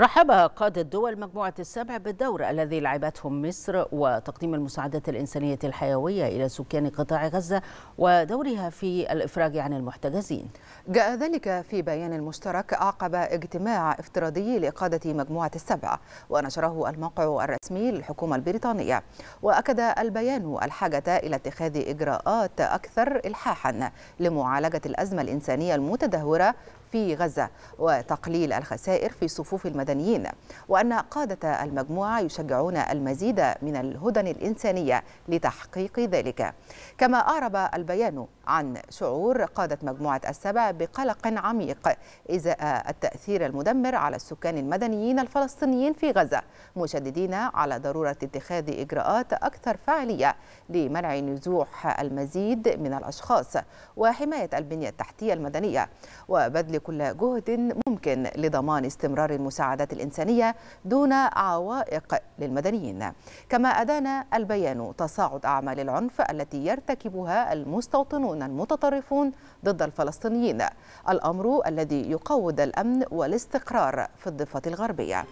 رحب قادة دول مجموعة السبع بالدور الذي لعبته مصر وتقديم المساعدات الإنسانية الحيوية إلى سكان قطاع غزة ودورها في الإفراج عن المحتجزين جاء ذلك في بيان مشترك أعقب اجتماع افتراضي لقادة مجموعة السبع ونشره الموقع الرسمي للحكومة البريطانية وأكد البيان الحاجة إلى اتخاذ إجراءات أكثر إلحاحا لمعالجة الأزمة الإنسانية المتدهورة في غزة وتقليل الخسائر في صفوف المدنيين وأن قادة المجموعة يشجعون المزيد من الهدن الإنسانية لتحقيق ذلك كما أعرب البيان عن شعور قادة مجموعة السبع بقلق عميق إزاء التأثير المدمر على السكان المدنيين الفلسطينيين في غزة مشددين على ضرورة اتخاذ إجراءات أكثر فعالية لمنع نزوح المزيد من الأشخاص وحماية البنية التحتية المدنية وبذل كل جهد ممكن لضمان استمرار المساعدات الإنسانية دون عوائق للمدنيين كما أدان البيان تصاعد أعمال العنف التي يرتكبها المستوطنون المتطرفون ضد الفلسطينيين الأمر الذي يقوض الأمن والاستقرار في الضفة الغربية